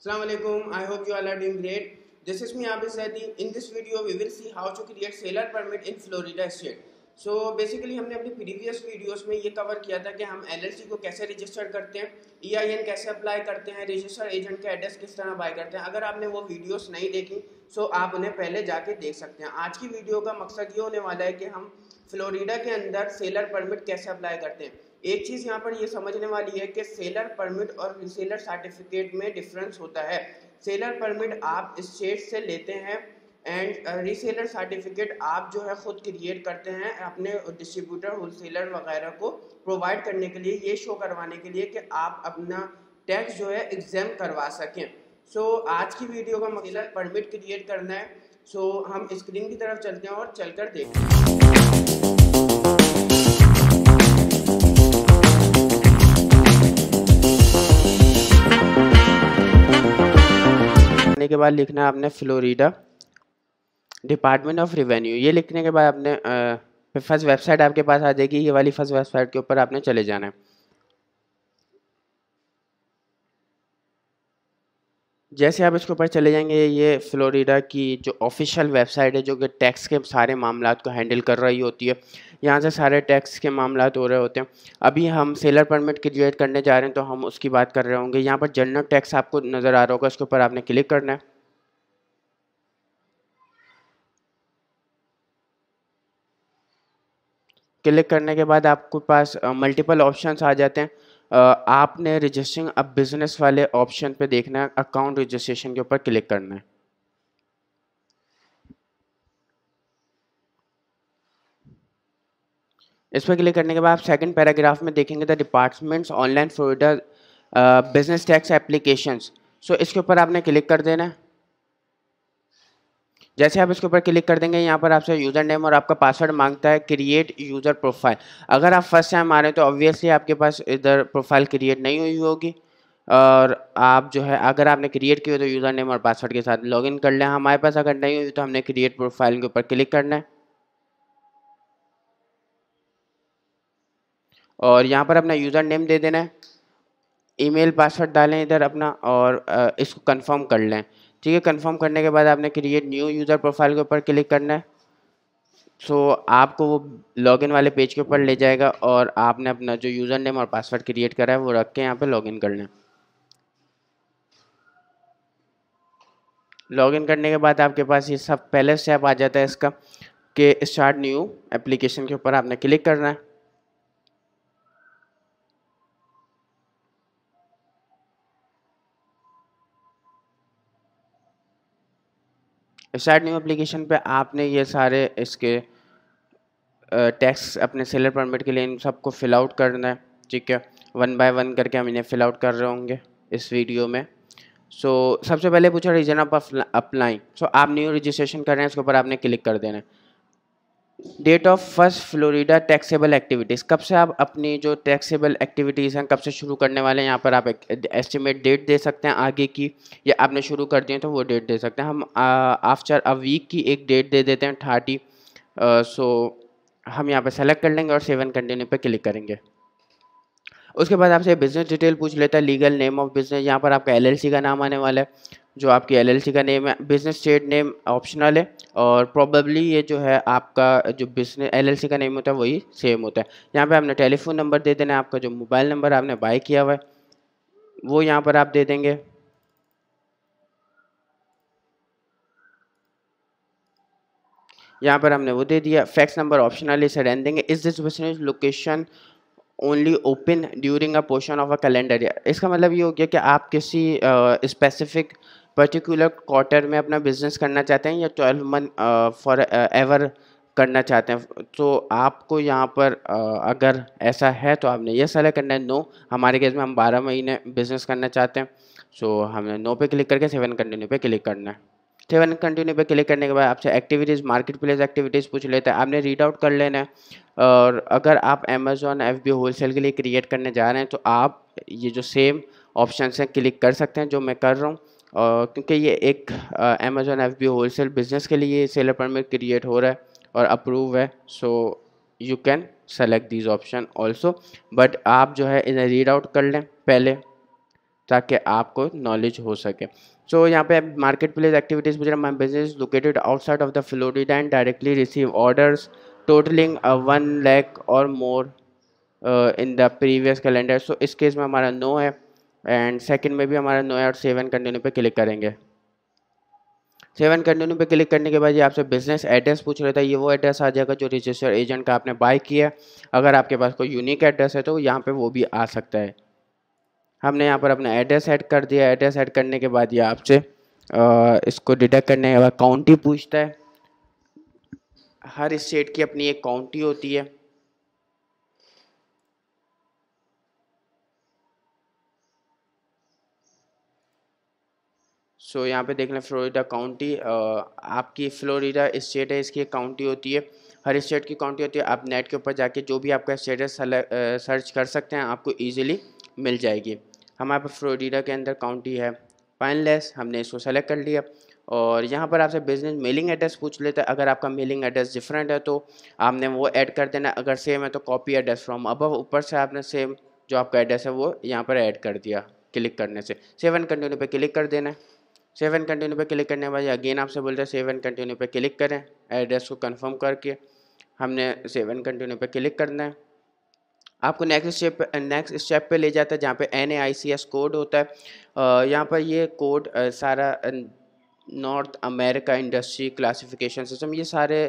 Assalamu alaikum. I hope you all are doing great. This is me Abhi Zaidi. In this video, we will see how to create sailor permit in Florida state. so, basically, हमने अपने previous videos में ये cover किया था कि हम LLC को कैसे register करते हैं EIN कैसे apply करते हैं रजिस्टर agent का address किस तरह बाय करते हैं अगर आपने वो videos नहीं देखी so आप उन्हें पहले जाके देख सकते हैं आज की video का मकसद ये होने वाला है कि हम Florida के अंदर सेलर permit कैसे apply करते हैं एक चीज़ यहाँ पर यह समझने वाली है कि सेलर परमिट और रीसेलर सर्टिफिकेट में डिफरेंस होता है सेलर परमिट आप स्टेट से लेते हैं एंड रीसेलर सर्टिफिकेट आप जो है ख़ुद क्रिएट करते हैं अपने डिस्ट्रीब्यूटर होलसेलर वगैरह को प्रोवाइड करने के लिए ये शो करवाने के लिए कि आप अपना टैक्स जो है एग्जाम करवा सकें सो so, आज की वीडियो का मकसद परमिट क्रिएट करना है सो so, हम स्क्रीन की तरफ चलते हैं और चलकर देखते हैं करने के बाद लिखना है आपने फ्लोरिडा डिपार्टमेंट ऑफ रिवेन्यू ये लिखने के बाद आपने फर्स्ट वेबसाइट आपके पास आ जाएगी ये वाली फर्स्ट वेबसाइट के ऊपर आपने चले जाना है जैसे आप इसके ऊपर चले जाएंगे ये फ्लोरिडा की जो ऑफिशियल वेबसाइट है जो कि टैक्स के सारे मामला को हैंडल कर रही होती है यहाँ से सारे टैक्स के मामला हो रहे होते हैं अभी हम सेलर परमिट क्रिएट करने जा रहे हैं तो हम उसकी बात कर रहे होंगे यहाँ पर जनरल टैक्स आपको नज़र आ रहा होगा उसके ऊपर आपने क्लिक करना है क्लिक करने के बाद आपके पास मल्टीपल ऑप्शंस आ जाते हैं आपने रजिस्टरिंग अब बिजनेस वाले ऑप्शन पे देखना है अकाउंट रजिस्ट्रेशन के ऊपर क्लिक करना है इस पर क्लिक करने के बाद आप सेकंड पैराग्राफ में देखेंगे the departments online for business tax applications so इसके ऊपर आपने क्लिक कर देना है जैसे आप इसके ऊपर क्लिक कर देंगे यहाँ पर आपसे यूज़र नेम और आपका पासवर्ड मांगता है क्रिएट यूज़र प्रोफाइल अगर आप फर्स्ट टाइम आ रहे हैं तो ऑब्वियसली आपके पास इधर प्रोफाइल क्रिएट नहीं हुई होगी और आप जो है अगर आपने क्रिएट किया तो यूज़र नेम और पासवर्ड के साथ लॉगिन कर लें हमारे पास अगर नहीं हुई तो हमने क्रिएट प्रोफाइल के ऊपर क्लिक करना है और यहाँ पर अपना यूज़र नेम दे देना है ईमेल पासवर्ड डालें इधर अपना और इसको कंफर्म कर लें ठीक है कंफर्म करने के बाद आपने क्रिएट न्यू यूज़र प्रोफाइल के ऊपर क्लिक करना है सो so, आपको वो लॉगिन वाले पेज के ऊपर ले जाएगा और आपने अपना जो यूज़र नेम और पासवर्ड क्रिएट करा है वो रख के यहाँ पे लॉगिन करना है लॉगिन करने के बाद आपके पास ये सब पहले से आप आ जाता है इसका कि स्टार्ट न्यू एप्लीकेशन के ऊपर आपने क्लिक करना है वेबसाइट न्यू एप्लीकेशन पे आपने ये सारे इसके टैक्स अपने सेलर परमिट के लिए इन सबको फिल आउट करना है ठीक है वन बाय वन करके हम इन्हें फिल आउट कर रहे होंगे इस वीडियो में सो so, सबसे पहले पूछा रीजन ऑफ अप्लाई सो आप न्यू रजिस्ट्रेशन कर रहे हैं इसके ऊपर आपने क्लिक कर देना है date of first Florida taxable activities कब से आप अपनी जो टैक्सेबल एक्टिविटीज़ हैं कब से शुरू करने वाले हैं यहाँ पर आप एस्टिमेट डेट दे सकते हैं आगे की या आपने शुरू कर दिए तो वो डेट दे सकते हैं हम आफ्टर अ वीक की एक डेट दे देते हैं थर्टी सो हम यहाँ पर सेलेक्ट कर लेंगे और सेवन कंटिन्यू पर क्लिक करेंगे उसके बाद आपसे बिज़नेस डिटेल पूछ लेता है लीगल नेम ऑफ बिज़नेस यहाँ पर आपका एलएलसी का नाम आने वाला है जो आपकी एलएलसी का नेम है बिजनेस स्टेट नेम ऑप्शनल है और प्रॉबली ये जो है आपका जो बिजनेस एलएलसी का नेम होता है वही सेम होता है यहाँ पे आपने टेलीफोन नंबर दे देना है आपका जो मोबाइल नंबर आपने बाय किया हुआ है वो यहाँ पर आप दे देंगे यहाँ पर हमने वो दे दिया फैक्स नंबर ऑप्शनल इसे रहने देंगे इस this business location only open during a portion of a calendar year इसका मतलब ये हो गया कि आप किसी स्पेसिफिक uh, पर्टिकुलर क्वार्टर में अपना बिजनेस करना चाहते हैं या ट्वेल्व मंथ फॉर एवर करना चाहते हैं तो आपको यहाँ पर uh, अगर ऐसा है तो आपने ये सेलेक्ट करना है नो हमारे केस में हम बारह महीने बिजनेस करना चाहते हैं सो so, हमने नो पे क्लिक करके सेवन कंटिन्यू पे क्लिक करना है सेवन कंटिन्यू पे क्लिक करने के बाद आपसे एक्टिविटीज़ मार्केट प्लेस एक्टिविटीज़ पूछ लेते हैं आपने रीड आउट कर लेना है और अगर आप अमेजोन एफ बी होलसेल के लिए क्रिएट करने जा रहे हैं तो आप ये जो सेम ऑप्शन हैं क्लिक कर सकते हैं जो मैं कर रहा हूँ क्योंकि ये एक Amazon F B wholesale business के लिए सेलर परमिट क्रिएट हो रहा है और अप्रूव है so you can select this option also but आप जो है इन्हें रीड आउट कर लें पहले ताकि आपको नॉलेज हो सके सो so, यहाँ पे मार्केट प्लेस एक्टिविटीज़ मुझे my business located outside of the Florida and directly receive orders totalling one lakh और more in the previous calendar so इस केस में हमारा नो है एंड सेकंड में भी हमारा नो और सेव एंड कंटिन्यू पे क्लिक करेंगे सेव एंड कंटिन्यू पे क्लिक करने के बाद ये आपसे बिजनेस एड्रेस पूछ रहा था ये वो एड्रेस आ जाएगा जो रजिस्टर एजेंट का आपने बाय किया अगर आपके पास कोई यूनिक एड्रेस है तो यहाँ पर वो भी आ सकता है हमने यहाँ पर अपना एड्रेस ऐड कर दिया एड्रेस ऐड करने के बाद ये आपसे इसको डिटेक्ट करने के बाद काउंटी पूछता है हर स्टेट की अपनी एक काउंटी होती है सो so, यहाँ पे देख लें फ्लोरिडा काउंटी आपकी फ्लोरिडा स्टेट है इसकी एक काउंटी होती है हर स्टेट की काउंटी होती है आप नेट के ऊपर जाके जो भी आपका स्टेट है सर्च कर सकते हैं आपको इजीली मिल जाएगी हमारे पास फ्लोरिडा के अंदर काउंटी है पाइनलेस हमने इसको सेलेक्ट कर लिया और यहाँ पर आपसे बिजनेस मेलिंग एड्रेस पूछ लेता है अगर आपका मेलिंग एड्रेस डिफरेंट है तो आपने वो ऐड कर देना अगर सेम है तो कॉपी एड्रेस फ्रॉम अबव ऊपर से आपने सेम जो आपका एड्रेस है वो यहाँ पर ऐड कर दिया क्लिक करने से सेवन कंटिन्यू पे क्लिक कर देना है सेव एंड कंटिन्यू पे क्लिक करने के बाद अगेन आपसे बोल रहे हैं सेव एंड कंटिन्यू पे क्लिक करें एड्रेस को कंफर्म करके हमने सेव एंड कंटिन्यू पे क्लिक करना है आपको नेक्स्ट स्टेप नेक्स्ट स्टेप पे ले जाता है जहाँ पे N A I C S code होता है यहाँ पर ये कोड सारा North America industry classification system ये सारे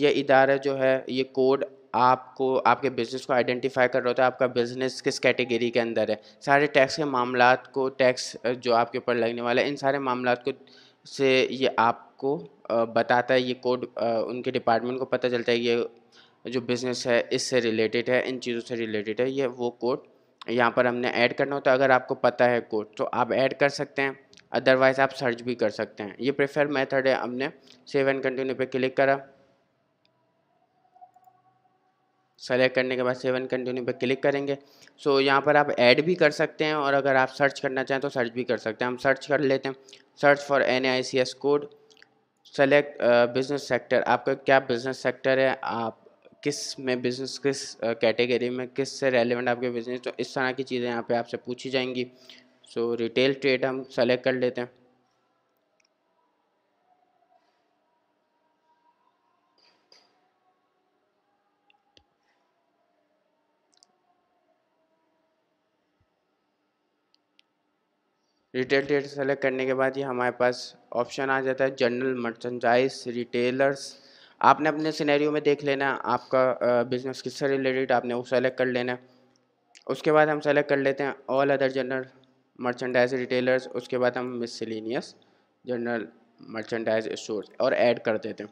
ये इदारा जो है ये कोड आपको आपके बिज़नेस को आइडेंटिफाई कर रहा होता है आपका बिज़नेस किस कैटेगरी के अंदर है सारे टैक्स के मामला को टैक्स जो आपके ऊपर लगने वाला है इन सारे मामला को से ये आपको बताता है ये कोड उनके डिपार्टमेंट को पता चलता है ये जो बिज़नेस है इससे रिलेटेड है इन चीज़ों से रिलेटेड है ये वो कोड यहाँ पर हमने ऐड करना होता है अगर आपको पता है कोड तो आप ऐड कर सकते हैं अदरवाइज़ आप सर्च भी कर सकते हैं ये प्रेफर मेथड है हमने सेव एंड कंटिन्यू पे क्लिक करा सेलेक्ट करने के बाद सेवन कंटिन्यू पे क्लिक करेंगे सो so, यहाँ पर आप ऐड भी कर सकते हैं और अगर आप सर्च करना चाहें तो सर्च भी कर सकते हैं हम सर्च कर लेते हैं search for N I C S code select business sector आपका क्या बिजनेस सेक्टर है आप किस में बिज़नेस किस कैटेगरी uh, में किस से रेलिवेंट आपके बिज़नेस तो इस तरह की चीज़ें यहाँ पे आपसे पूछी जाएंगी सो रिटेल ट्रेड हम सेलेक्ट कर लेते हैं रिटेल ट्रेड सेलेक्ट करने के बाद ये हमारे पास ऑप्शन आ जाता है जनरल मर्चेंडाइज रिटेलर्स आपने अपने सिनेरियो में देख लेना आपका बिजनेस किससे रिलेटेड आपने वो सेलेक्ट कर लेना उसके बाद हम सेलेक्ट कर लेते हैं all other general merchandise retailers उसके बाद हम मिसलिनियस जनरल मर्चेंडाइज स्टोर और ऐड कर देते हैं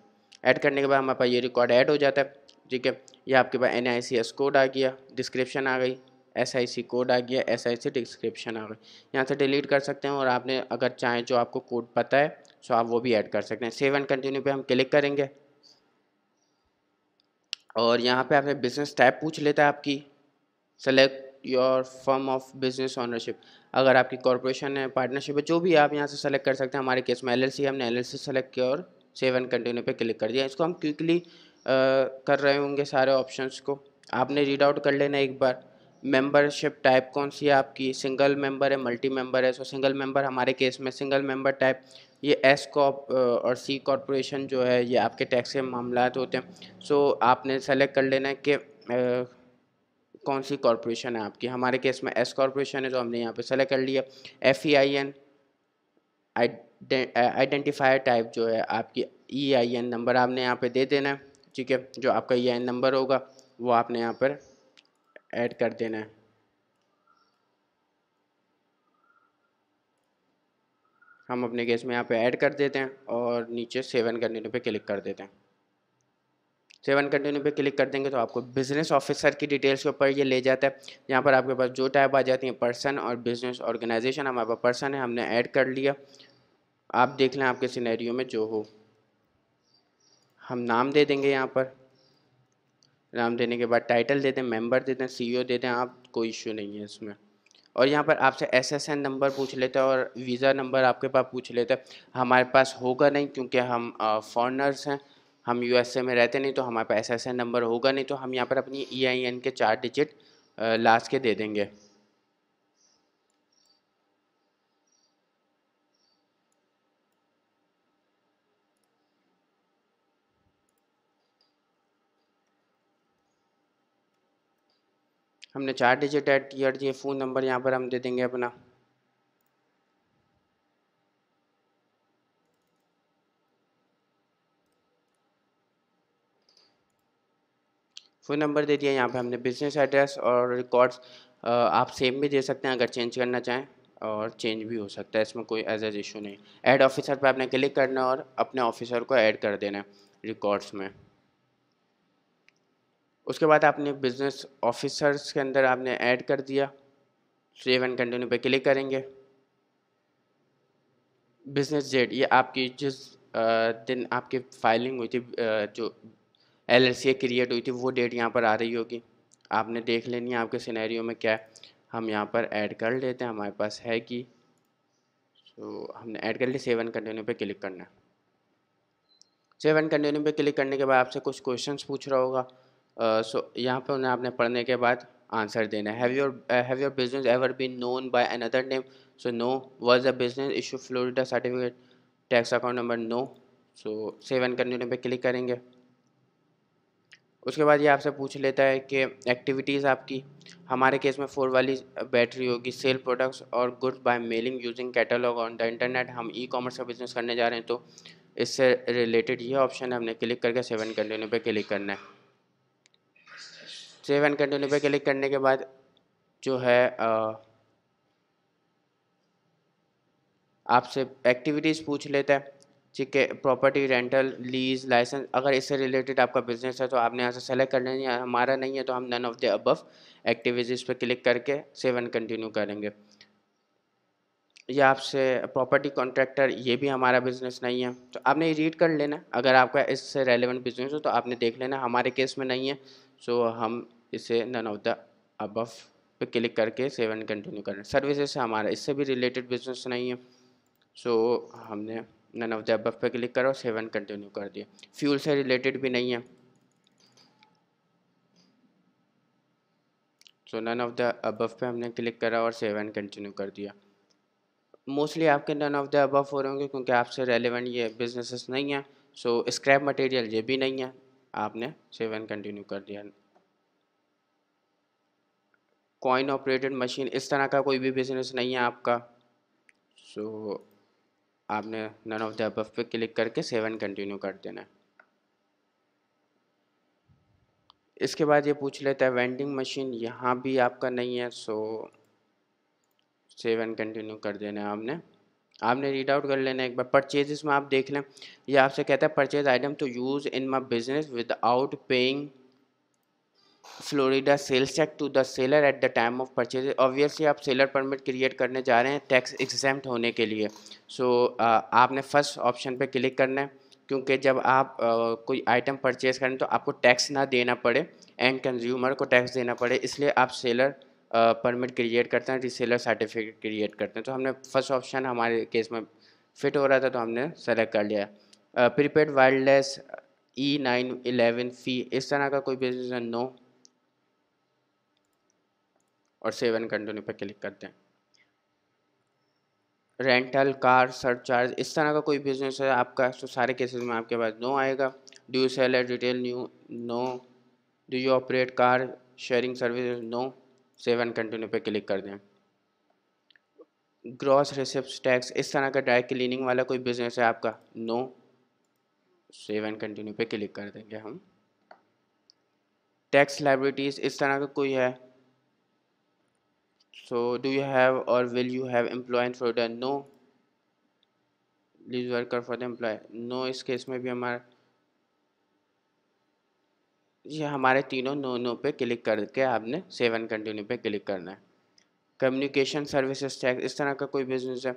ऐड करने के बाद हमारे पास ये रिकॉर्ड ऐड हो जाता है ठीक है ये आपके पास एन कोड आ गया डिस्क्रिप्शन आ गई एस आई सी कोड आ गया एस आई सी डिस्क्रिप्शन आ गई यहाँ से डिलीट कर सकते हैं और आपने अगर चाहें जो आपको कोड पता है सो आप वो भी ऐड कर सकते हैं सेव एंड कंटिन्यू पे हम क्लिक करेंगे और यहाँ पे आपने बिजनेस टाइप पूछ लेता है आपकी select your form of business ownership अगर आपकी कॉरपोरेशन है पार्टनरशिप है जो भी आप यहाँ से सेलेक्ट कर सकते हैं हमारे केस में एल एल सी हमने एल एल सी सेलेक्ट किया और सेव एंड कंटिन्यू पर क्लिक कर दिया इसको हम क्विकली कर रहे होंगे सारे ऑप्शन को आपने रीड आउट कर लेना एक बार मेंबरशिप टाइप कौन सी है आपकी सिंगल मेंबर है मल्टी मेंबर है सो सिंगल मेंबर हमारे केस में सिंगल मेंबर टाइप ये एस कॉप और सी कॉरपोरेशन जो है ये आपके टैक्स के मामला होते हैं सो आपने सेलेक्ट कर लेना है कि कौन सी कॉरपोरेशन है आपकी हमारे केस में एस कॉरपोरेशन है तो हमने यहाँ पर सेलेक्ट कर लिया F E I N identifier type जो है आपकी ई आई एन नंबर आपने यहाँ पर दे देना है ठीक है जो आपका ई आई एन नंबर होगा वो आपने यहाँ पर ऐड कर देना है हम अपने केस में यहाँ पे ऐड कर देते हैं और नीचे सेवन कंटिन्यू पे क्लिक कर देते हैं सेवन कंटिन्यू पे क्लिक कर देंगे तो आपको बिज़नेस ऑफिसर की डिटेल्स के ऊपर ये ले जाता है यहाँ पर आपके पास जो टाइप आ जाती है पर्सन और बिज़नेस ऑर्गेनाइजेशन हमारे पास पर्सन है हमने ऐड कर लिया आप देख लें आपके सिनेरियो में जो हो हम नाम दे देंगे यहाँ पर नाम देने के बाद टाइटल दे दें मेंबर दे दें सीईओ e दे दें आप कोई इशू नहीं है इसमें और यहाँ पर आपसे एसएसएन नंबर पूछ लेते हैं और वीज़ा नंबर आपके पास पूछ लेते हैं हमारे पास होगा नहीं क्योंकि हम फॉरनर्स हैं हम यूएसए में रहते नहीं तो हमारे पास एसएसएन नंबर होगा नहीं तो हम यहाँ पर अपनी ईआईएन e के चार डिजिट लास्ट के दे देंगे हमने चार डिजिट ऐड कर दिए फ़ोन नंबर यहाँ पर हम दे देंगे अपना फ़ोन नंबर दे दिया यहाँ पे हमने बिजनेस एड्रेस और रिकॉर्ड्स आप सेम भी दे सकते हैं अगर चेंज करना चाहें और चेंज भी हो सकता है इसमें कोई एज एज इशू नहीं ऐड ऑफिसर पे आपने क्लिक करना और अपने ऑफिसर को ऐड कर देना है रिकॉर्ड्स में उसके बाद आपने बिज़नेस ऑफिसर्स के अंदर आपने ऐड कर दिया सेव एंड कंटिन्यू पे क्लिक करेंगे बिज़नेस डेट ये आपकी जिस दिन आपकी फाइलिंग हुई थी जो एल क्रिएट हुई थी वो डेट यहाँ पर आ रही होगी आपने देख लेनी है आपके सिनेरियो में क्या है हम यहाँ पर ऐड कर लेते हैं हमारे पास है कि तो हमने ऐड कर लिया सेवन कंटिन्यू पे क्लिक करना है सेवन कंटिन्यू पे क्लिक करने के बाद आपसे कुछ क्वेश्चंस पूछ रहा होगा सो यहाँ पे उन्हें आपने पढ़ने के बाद आंसर देना have your have your business ever been known by another name so no was a business issue Florida certificate tax account number no so save and continue पे क्लिक करेंगे उसके बाद ये आपसे पूछ लेता है कि एक्टिविटीज़ आपकी हमारे केस में फोर वाली बैटरी होगी सेल प्रोडक्ट्स और good by mailing using catalogue on the internet हम ई कॉमर्स का बिजनेस करने जा रहे हैं तो इससे रिलेटेड ये ऑप्शन है हमने क्लिक करके सेवन कंटिन्यू पे क्लिक करना है सेव एंड कंटिन्यू पे क्लिक करने के बाद जो है आपसे एक्टिविटीज़ पूछ लेता है ठीक है प्रॉपर्टी रेंटल लीज लाइसेंस अगर इससे रिलेटेड आपका बिजनेस है तो आपने यहाँ से सेलेक्ट करना है हमारा नहीं है तो हम none of the above activities पे क्लिक करके सेव एंड कंटिन्यू करेंगे या आपसे प्रॉपर्टी कॉन्ट्रैक्टर ये भी हमारा बिजनेस नहीं है तो आपने ये रीड कर लेना अगर आपका इससे रेलिवेंट बिजनेस हो तो आपने देख लेना हमारे केस में नहीं है सो हम इसे नन ऑफ द अबव पे क्लिक करके सेव एंड कंटिन्यू करना सर्विसेज हमारा इससे भी रिलेटेड बिजनेस नहीं है सो so, हमने नन ऑफ द अबव पे क्लिक करा और सेव एंड कंटिन्यू कर दिया फ्यूल से रिलेटेड भी नहीं है so none of the above पे हमने क्लिक करा और सेव एंड कंटिन्यू कर दिया मोस्टली आपके नन ऑफ द अबव हो रहे होंगे क्योंकि आपसे रेलिवेंट ये बिजनेसेस नहीं है सो स्क्रैप मटेरियल ये भी नहीं है आपने सेव एंड कंटिन्यू कर दिया कॉइन ऑपरेटेड मशीन इस तरह का कोई भी बिजनेस नहीं है आपका सो so, आपने नन ऑफ द अबव पे क्लिक करके सेवन कंटिन्यू कर देना है इसके बाद ये पूछ लेता है वेंडिंग मशीन यहाँ भी आपका नहीं है सो सेवन कंटिन्यू कर देना है आपने आपने रीड आउट कर लेना एक बार परचेज में आप देख लें ये आपसे कहता है purchase item to use in my business without paying Florida sales tax to the seller at the time of purchase obviously आप सेलर परमिट क्रिएट करने जा रहे हैं टैक्स एग्जाम होने के लिए सो so, आपने फर्स्ट ऑप्शन पे क्लिक करना है क्योंकि जब आप आ, कोई आइटम परचेज करें तो आपको टैक्स ना देना पड़े एंड कंज्यूमर को टैक्स देना पड़े इसलिए आप सेलर परमिट क्रिएट करते हैं रिसेलर सर्टिफिकेट क्रिएट करते हैं तो हमने फर्स्ट ऑप्शन हमारे केस में फिट हो रहा था तो हमने सेलेक्ट कर लिया prepaid wireless E nine eleven fee इस तरह का कोई बिजनेस नो और सेवन कंटिन्यू पर क्लिक करते हैं रेंटल कार सरचार्ज इस तरह का कोई बिजनेस है आपका तो सारे केसेस में आपके पास नो आएगा do you sell at retail new no do you operate car sharing service no save and continue पे क्लिक कर दें ग्रॉस रिसिप्ट टैक्स इस तरह का ड्राई क्लीनिंग वाला कोई बिजनेस है आपका नो सेवन कंटिन्यू पे क्लिक कर देंगे हम टैक्स लाइब्रिटीज़ इस तरह का कोई है so do you have or will you have employee for the no lease worker for the employ no इस केस में भी हमारा ये हमारे तीनों नो नो पे क्लिक करके आपने सेव एंड कंटिन्यू पे क्लिक करना है कम्युनिकेशन सर्विसेज टैक्स इस तरह का कोई बिजनेस है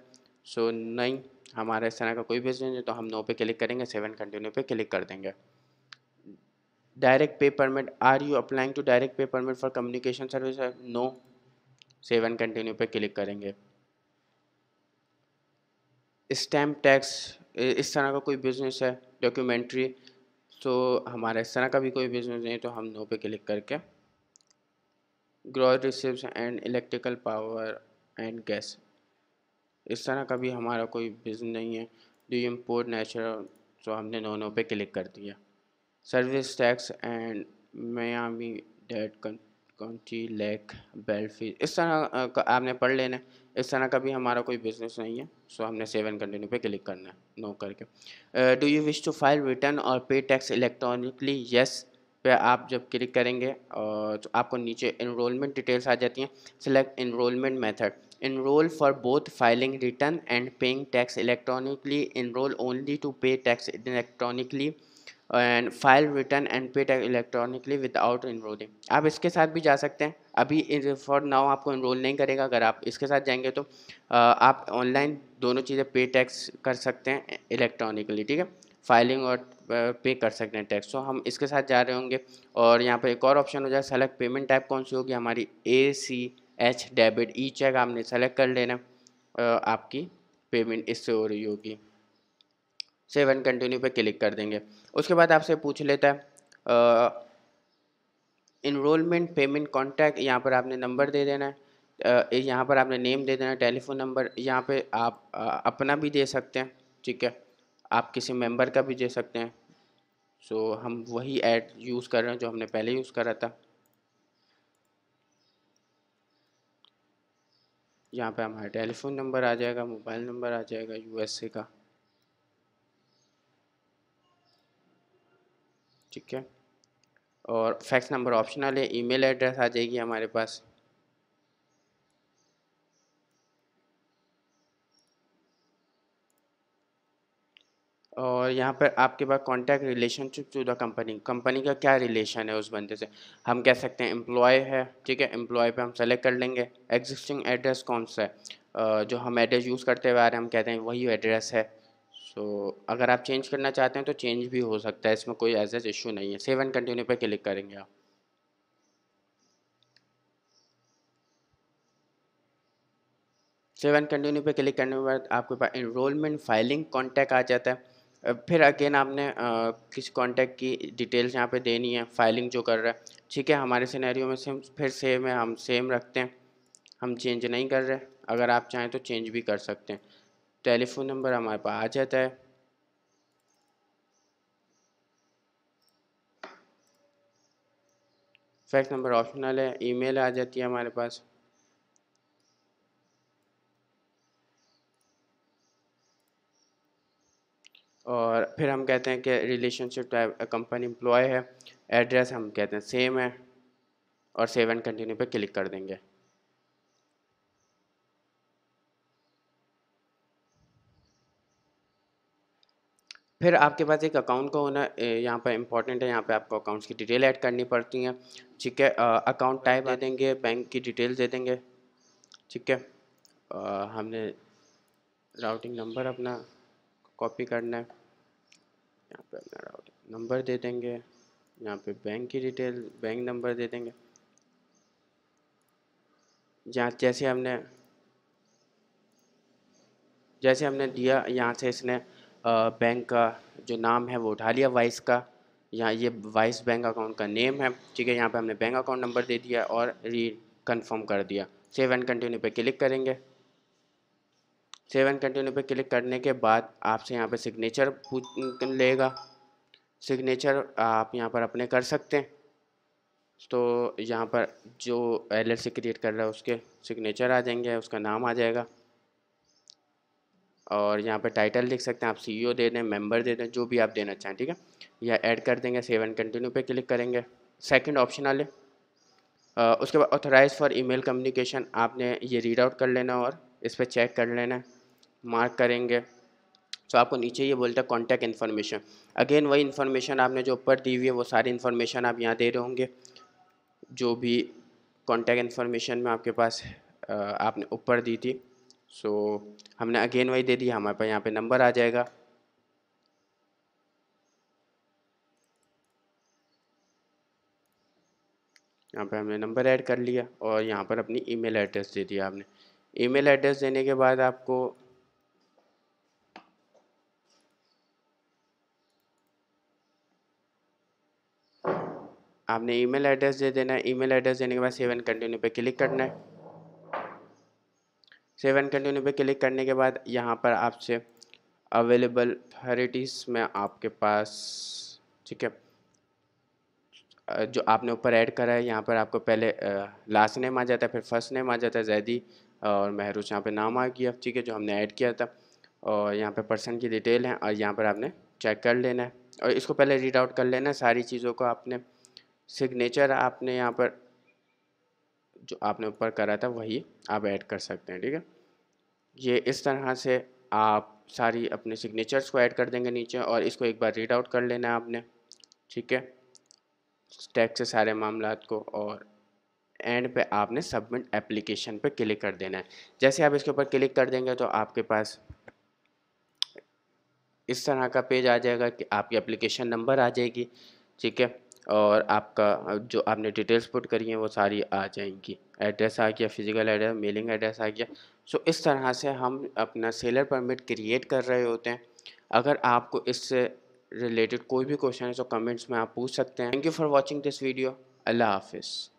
सो so, नहीं हमारा इस तरह का कोई बिजनेस है तो हम नो पे क्लिक करेंगे सेव एंड कंटिन्यू पे क्लिक कर देंगे direct pay permit are you applying to direct pay permit for communication service no save and continue पे क्लिक करेंगे स्टैम्प टैक्स इस तरह का कोई बिजनेस है डॉक्यूमेंट्री तो हमारा इस तरह का भी कोई बिजनेस नहीं तो हम नो पे क्लिक करके gross receipts and electrical power and gas इस तरह का भी हमारा कोई बिजनेस नहीं है डू इम्पोर्ट नेचुरल तो हमने नो नो पे क्लिक कर दिया सर्विस टैक्स एंड मैं डेट कन काउंटी लेक बेल्टफील्ड इस तरह का आपने पढ़ लेना है इस तरह का भी हमारा कोई बिजनेस नहीं है सो हमने सेवन कंटिन्यू पे क्लिक करना है नो करके do you wish to file return और पे टैक्स इलेक्ट्रॉनिकली यस पे आप जब क्लिक करेंगे और तो आपको नीचे इनरोलमेंट डिटेल्स आ जाती हैं select enrolment method enrol for both filing return and paying tax electronically enrol only to pay tax electronically and file return and paid electronically without enrolling आप इसके साथ भी जा सकते हैं अभी फॉर नाउ आपको इनरोल नहीं करेगा अगर आप इसके साथ जाएंगे तो आप ऑनलाइन दोनों चीज़ें पे टैक्स कर सकते हैं इलेक्ट्रॉनिकली ठीक है फाइलिंग और पे कर सकते हैं टैक्स तो हम इसके साथ जा रहे होंगे और यहाँ पर एक और ऑप्शन हो जाए सेलेक्ट पेमेंट टाइप कौन सी होगी हमारी A C H debit E check आपने सेलेक्ट कर लेना आपकी पेमेंट इससे हो रही होगी सेव एंड कंटिन्यू पे क्लिक कर देंगे उसके बाद आपसे पूछ लेता है इनरोलमेंट पेमेंट कॉन्टैक्ट यहाँ पर आपने नंबर दे देना है यहाँ पर आपने नेम दे देना है टेलीफोन नंबर यहाँ पे आप आ, अपना भी दे सकते हैं ठीक है आप किसी मेंबर का भी दे सकते हैं सो so, हम वही ऐड यूज़ कर रहे हैं जो हमने पहले यूज़ करा था यहाँ पे हमारा टेलीफोन नंबर आ जाएगा मोबाइल नंबर आ जाएगा यूएसए का ठीक है और फैक्स नंबर ऑप्शनल है ईमेल एड्रेस आ जाएगी हमारे पास और यहाँ पर आपके पास contact relationship to the company company का क्या रिलेशन है उस बंदे से हम कह सकते हैं एम्प्लॉय है ठीक है एम्प्लॉय पे हम सेलेक्ट कर लेंगे एग्जिस्टिंग एड्रेस कौन सा है जो हम एड्रेस यूज़ करते हुए आ रहे हैं हम कहते हैं वही एड्रेस है सो so, अगर आप चेंज करना चाहते हैं तो चेंज भी हो सकता है इसमें कोई ऐसा एज इशू नहीं है सेव एंड कंटिन्यू पर क्लिक करेंगे आप सेव एंड कंटिन्यू पर क्लिक करने के बाद आपके पास इनरोलमेंट फाइलिंग कॉन्टैक्ट आ जाता है फिर अगेन आपने किस कॉन्टैक्ट की डिटेल्स यहाँ पे देनी है फाइलिंग जो कर रहा है ठीक है हमारे सिनेरियो में सेम फिर सेम है हम सेम रखते हैं हम चेंज नहीं कर रहे अगर आप चाहें तो चेंज भी कर सकते हैं टेलीफोन नंबर हमारे पास आ जाता है फैक्स नंबर ऑप्शनल है ईमेल आ जाती है हमारे पास और फिर हम कहते हैं कि रिलेशनशिप टाइप कंपनी एम्प्लॉय है एड्रेस हम कहते हैं सेम है और सेव एंड कंटिन्यू पे क्लिक कर देंगे फिर आपके पास एक अकाउंट का होना यहाँ पर इंपॉर्टेंट है यहाँ पे आपको अकाउंट्स की डिटेल ऐड करनी पड़ती हैं ठीक है अकाउंट टाइप दे देंगे बैंक की डिटेल दे देंगे ठीक है हमने राउटिंग नंबर अपना कॉपी करना है यहाँ पे अपना राउटिंग नंबर दे देंगे यहाँ पे बैंक की डिटेल बैंक नंबर दे देंगे जहाँ जैसे हमने जैसे हमने दिया यहाँ से इसने बैंक का जो नाम है वो उठा लिया वाइस का यहाँ ये वाइस बैंक अकाउंट का नेम है ठीक है यहाँ पे हमने बैंक अकाउंट नंबर दे दिया और री कन्फर्म कर दिया सेव एंड कंटिन्यू पे क्लिक करेंगे सेव एंड कंटिन्यू पे क्लिक करने के बाद आपसे यहाँ पे सिग्नेचर पूछ लेगा सिग्नेचर आप यहाँ पर अपने कर सकते हैं तो यहाँ पर जो एल क्रिएट कर रहा है उसके सिग्नेचर आ जाएंगे उसका नाम आ जाएगा और यहाँ पे टाइटल लिख सकते हैं आप सीईओ e दे दें मेंबर दे दें जो भी आप देना चाहें ठीक है या ऐड कर देंगे सेव एंड कंटिन्यू पे क्लिक करेंगे सेकंड ऑप्शन वाले उसके बाद ऑथोराइज फॉर ईमेल कम्युनिकेशन आपने ये रीड आउट कर लेना और इस पर चेक कर लेना मार्क करेंगे तो आपको नीचे ये बोलता है कॉन्टैक्ट इन्फॉर्मेशन अगेन वही इन्फॉर्मेशन आपने जो ऊपर दी हुई है वो सारी इन्फॉर्मेशन आप यहाँ दे रहे होंगे जो भी कॉन्टैक्ट इन्फॉर्मेशन में आपके पास आपने ऊपर दी थी सो so, हमने अगेन वही दे दिया हमारे पास यहाँ पे नंबर आ जाएगा यहाँ पे हमने नंबर ऐड कर लिया और यहाँ पर अपनी ईमेल एड्रेस दे दिया आपने ईमेल एड्रेस देने के बाद आपको आपने ईमेल एड्रेस दे देना ईमेल एड्रेस देने के बाद सेवन कंटिन्यू पे क्लिक करना है सेव एंड कंटिन्यू पे क्लिक करने के बाद यहाँ पर आपसे अवेलेबल वेराइटीज़ में आपके पास ठीक है जो आपने ऊपर ऐड करा है यहाँ पर आपको पहले लास्ट नेम आ जाता है फिर फर्स्ट नेम आ जाता है जैदी और महरूस यहाँ पे नाम आ गया ठीक है जो हमने ऐड किया था और यहाँ पे पर्सन की डिटेल है और यहाँ पर आपने चेक कर लेना है और इसको पहले रीड आउट कर लेना है सारी चीज़ों को आपने सिग्नेचर आपने यहाँ पर जो आपने ऊपर करा था वही आप ऐड कर सकते हैं ठीक है ये इस तरह से आप सारी अपने सिग्नेचर्स को ऐड कर देंगे नीचे और इसको एक बार रीड आउट कर लेना है आपने ठीक है टैक्स से सारे मामला को और एंड पे आपने सबमिट एप्लीकेशन पे क्लिक कर देना है जैसे आप इसके ऊपर क्लिक कर देंगे तो आपके पास इस तरह का पेज आ जाएगा कि आपकी एप्लीकेशन नंबर आ जाएगी ठीक है और आपका जो आपने डिटेल्स पुट करी हैं वो सारी आ जाएंगी एड्रेस आ गया फिज़िकल एड्रेस मेलिंग एड्रेस आ गया सो इस तरह से हम अपना सेलर परमिट क्रिएट कर रहे होते हैं अगर आपको इससे रिलेटेड कोई भी क्वेश्चन है तो कमेंट्स में आप पूछ सकते हैं thank you for watching this video अल्लाह हाफिज़